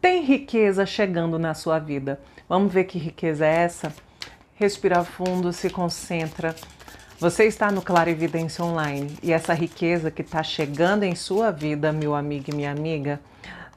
tem riqueza chegando na sua vida. Vamos ver que riqueza é essa? Respira fundo, se concentra. Você está no Clarividência Online e essa riqueza que está chegando em sua vida, meu amigo e minha amiga,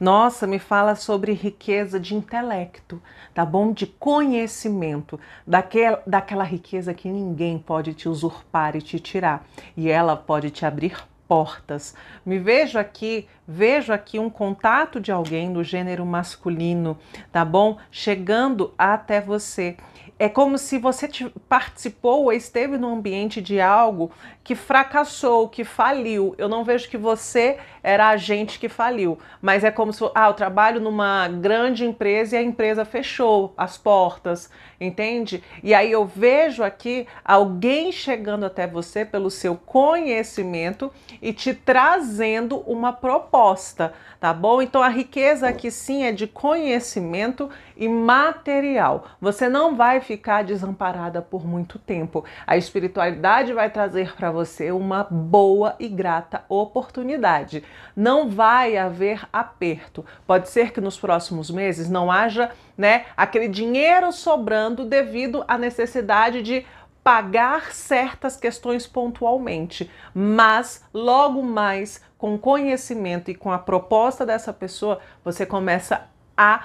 nossa, me fala sobre riqueza de intelecto, tá bom? De conhecimento, daquela, daquela riqueza que ninguém pode te usurpar e te tirar. E ela pode te abrir portas. Me vejo aqui, vejo aqui um contato de alguém do gênero masculino, tá bom? Chegando até você. É como se você participou ou esteve num ambiente de algo que fracassou, que faliu. Eu não vejo que você era a gente que faliu, mas é como se, ah, eu trabalho numa grande empresa e a empresa fechou as portas, entende? E aí eu vejo aqui alguém chegando até você pelo seu conhecimento e te trazendo uma proposta, tá bom? Então a riqueza aqui sim é de conhecimento e material. Você não vai ficar desamparada por muito tempo. A espiritualidade vai trazer para você uma boa e grata oportunidade. Não vai haver aperto. Pode ser que nos próximos meses não haja, né, aquele dinheiro sobrando devido à necessidade de pagar certas questões pontualmente, mas logo mais com conhecimento e com a proposta dessa pessoa, você começa a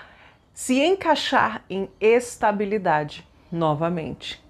se encaixar em estabilidade novamente.